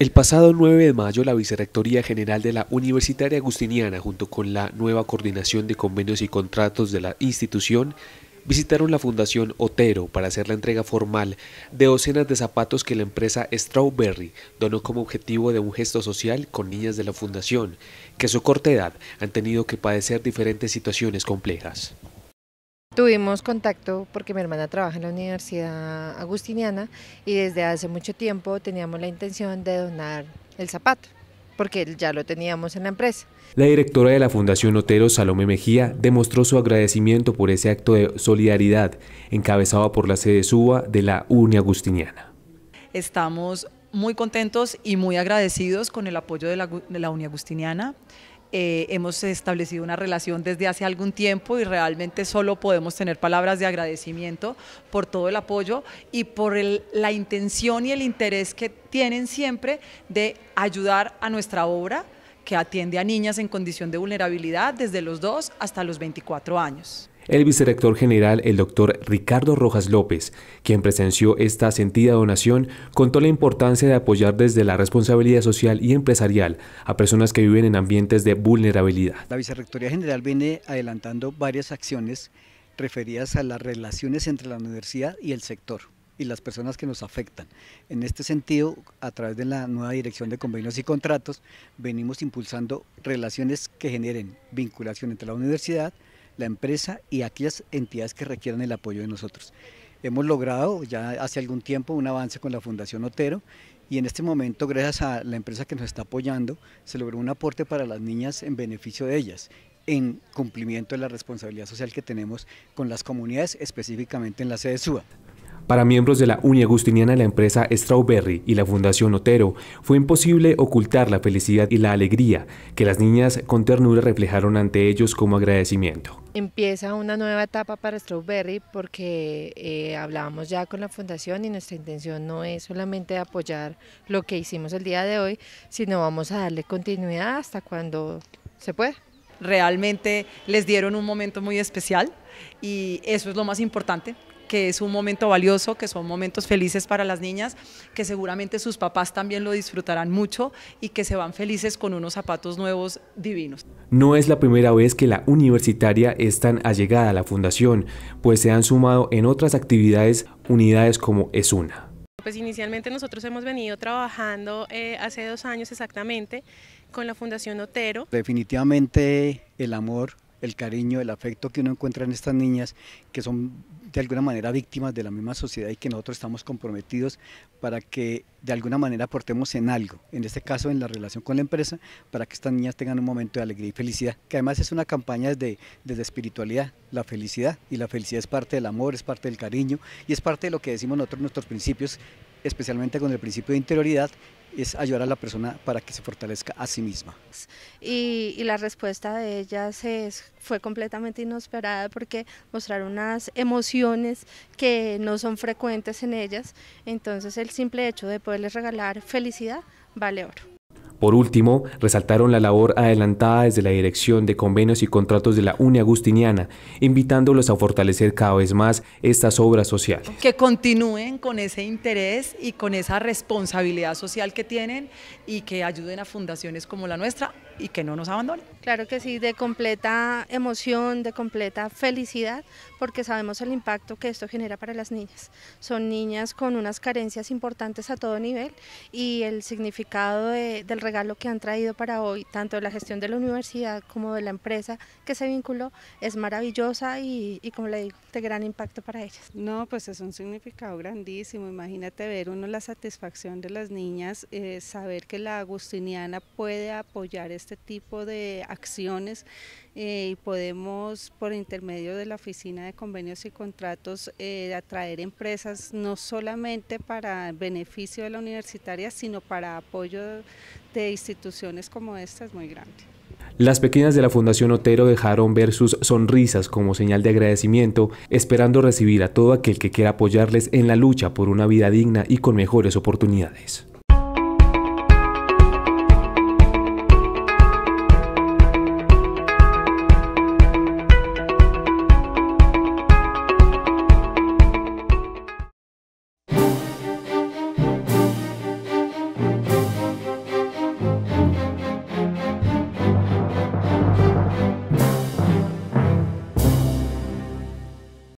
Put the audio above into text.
El pasado 9 de mayo, la Vicerrectoría General de la Universitaria Agustiniana, junto con la nueva Coordinación de Convenios y Contratos de la institución, visitaron la Fundación Otero para hacer la entrega formal de docenas de zapatos que la empresa Strawberry donó como objetivo de un gesto social con niñas de la Fundación, que a su corta edad han tenido que padecer diferentes situaciones complejas. Tuvimos contacto porque mi hermana trabaja en la Universidad Agustiniana y desde hace mucho tiempo teníamos la intención de donar el zapato porque ya lo teníamos en la empresa. La directora de la Fundación Otero, Salome Mejía, demostró su agradecimiento por ese acto de solidaridad encabezado por la sede SUBA de la Uni Agustiniana. Estamos muy contentos y muy agradecidos con el apoyo de la, de Uni Agustiniana. Eh, hemos establecido una relación desde hace algún tiempo y realmente solo podemos tener palabras de agradecimiento por todo el apoyo y por la intención y el interés que tienen siempre de ayudar a nuestra obra que atiende a niñas en condición de vulnerabilidad desde los 2 hasta los 24 años el vicerrector general, el doctor Ricardo Rojas López, quien presenció esta sentida donación, contó la importancia de apoyar desde la responsabilidad social y empresarial a personas que viven en ambientes de vulnerabilidad. La vicerrectoría general viene adelantando varias acciones referidas a las relaciones entre la universidad y el sector y las personas que nos afectan. En este sentido, a través de la nueva Dirección de Convenios y Contratos, venimos impulsando relaciones que generen vinculación entre la universidad, la empresa y aquellas entidades que requieran el apoyo de nosotros. Hemos logrado ya hace algún tiempo un avance con la Fundación Otero y en este momento, gracias a la empresa que nos está apoyando, se logró un aporte para las niñas en beneficio de ellas en cumplimiento de la responsabilidad social que tenemos con las comunidades, específicamente en la sede SUA. Para miembros de la Unión Agustiniana, la empresa Strawberry y la Fundación Otero, fue imposible ocultar la felicidad y la alegría que las niñas con ternura reflejaron ante ellos como agradecimiento. Empieza una nueva etapa para Strawberry porque eh, hablábamos ya con la fundación y nuestra intención no es solamente apoyar lo que hicimos el día de hoy, sino vamos a darle continuidad hasta cuando se pueda realmente les dieron un momento muy especial y eso es lo más importante que es un momento valioso, que son momentos felices para las niñas, que seguramente sus papás también lo disfrutarán mucho y que se van felices con unos zapatos nuevos divinos. No es la primera vez que la universitaria es tan allegada a la fundación, pues se han sumado en otras actividades unidades como ESUNA. Pues inicialmente nosotros hemos venido trabajando eh, hace dos años exactamente con la Fundación Otero. Definitivamente el amor, el cariño, el afecto que uno encuentra en estas niñas, que son de alguna manera víctimas de la misma sociedad y que nosotros estamos comprometidos para que de alguna manera aportemos en algo, en este caso en la relación con la empresa, para que estas niñas tengan un momento de alegría y felicidad, que además es una campaña desde, espiritualidad, la felicidad, y la felicidad es parte del amor, es parte del cariño y es parte de lo que decimos nosotros, nuestros principios, especialmente con el principio de interioridad es ayudar a la persona para que se fortalezca a sí misma. Y, la respuesta de ellas fue completamente inesperada porque mostraron unas emociones que no son frecuentes en ellas, entonces el simple hecho de poderles regalar felicidad vale oro. Por último, resaltaron la labor adelantada desde la Dirección de Convenios y Contratos de la Uni Agustiniana, invitándolos a fortalecer cada vez más estas obras sociales. Que continúen con ese interés y con esa responsabilidad social que tienen y que ayuden a fundaciones como la nuestra y que no nos abandone. Claro que sí, de completa emoción, de completa felicidad, porque sabemos el impacto que esto genera para las niñas. Son niñas con unas carencias importantes a todo nivel y el significado del regalo que han traído para hoy, tanto de la gestión de la universidad como de la empresa que se vinculó, es maravillosa y, como le digo, de gran impacto para ellas. No, pues es un significado grandísimo, imagínate ver uno la satisfacción de las niñas, eh, saber que la agustiniana puede apoyar este este tipo de acciones eh, y podemos por intermedio de la Oficina de Convenios y Contratos eh, atraer empresas no solamente para beneficio de la universitaria, sino para apoyo de instituciones como esta es muy grande. Las pequeñas de la Fundación Otero dejaron ver sus sonrisas como señal de agradecimiento, esperando recibir a todo aquel que quiera apoyarles en la lucha por una vida digna y con mejores oportunidades.